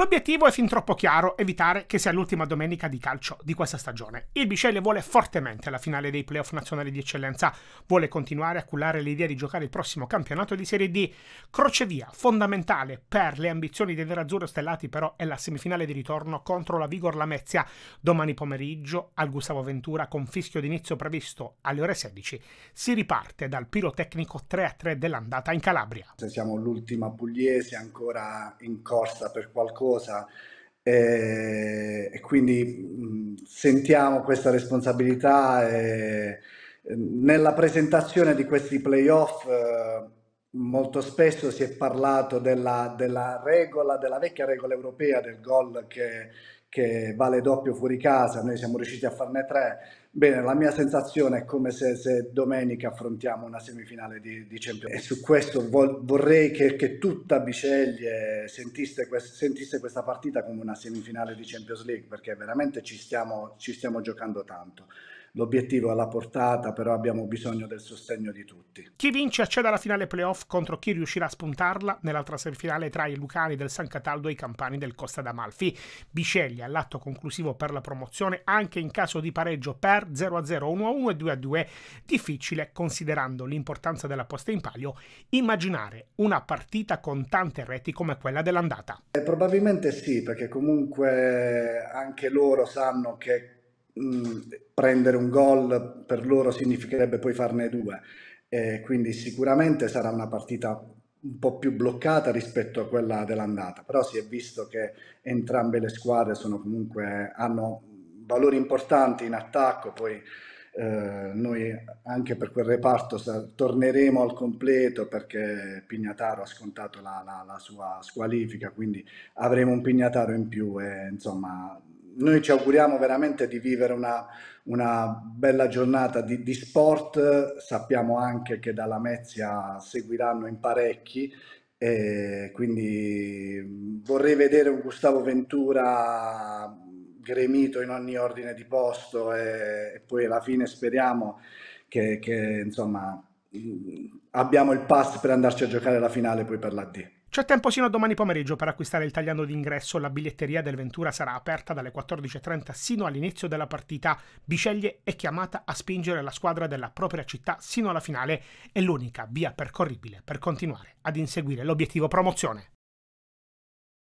L'obiettivo è fin troppo chiaro, evitare che sia l'ultima domenica di calcio di questa stagione. Il Bicelle vuole fortemente la finale dei playoff nazionali di eccellenza, vuole continuare a cullare l'idea di giocare il prossimo campionato di Serie D. Crocevia fondamentale per le ambizioni dei nerazzurri stellati però è la semifinale di ritorno contro la Vigor Lamezia domani pomeriggio al Gustavo Ventura con fischio d'inizio previsto alle ore 16. Si riparte dal pirotecnico 3-3 dell'andata in Calabria. Se siamo l'ultima pugliese ancora in corsa per qualcosa cosa e, e quindi sentiamo questa responsabilità e, nella presentazione di questi playoff eh, molto spesso si è parlato della, della, regola, della vecchia regola europea del gol che che vale doppio fuori casa, noi siamo riusciti a farne tre. Bene, la mia sensazione è come se, se domenica affrontiamo una semifinale di, di Champions. E su questo vol- vorrei che, che, tutta Biceglie sentisse, quest- sentisse, questa partita come una semifinale di Champions League, perché veramente ci stiamo, ci stiamo giocando tanto. L'obiettivo alla portata, però abbiamo bisogno del sostegno di tutti. Chi vince accede alla finale playoff contro chi riuscirà a spuntarla nell'altra semifinale tra i Lucani del San Cataldo e i Campani del Costa d'Amalfi. Biceglie l'atto conclusivo per la promozione anche in caso di pareggio per 0-0, 1-1 e 2-2. Difficile, considerando l'importanza della posta in palio, immaginare una partita con tante reti come quella dell'andata. Eh, probabilmente sì, perché comunque anche loro sanno che mh, mm, prendere un gol per loro significherebbe poi farne due. Eh, quindi sicuramente sarà una partita un po' più bloccata rispetto a quella dell'andata, però si è visto che entrambe le squadre sono comunque, hanno valori importanti in attacco, poi eh, noi anche per quel reparto torneremo al completo perché Pignataro ha scontato la, la, la sua squalifica, quindi avremo un Pignataro in più e insomma noi ci auguriamo veramente di vivere una, una bella giornata di, di, sport, sappiamo anche che dalla Mezia seguiranno in parecchi, quindi vorrei vedere un Gustavo Ventura gremito in ogni ordine di posto e, e poi alla fine speriamo che, che insomma, abbiamo il pass per andarci a giocare la finale poi per la D. C'è tempo sino a domani pomeriggio per acquistare il tagliando d'ingresso. La biglietteria del Ventura sarà aperta dalle 14.30 sino all'inizio della partita. Biceglie è chiamata a spingere la squadra della propria città sino alla finale. È l'unica via percorribile per continuare ad inseguire l'obiettivo promozione.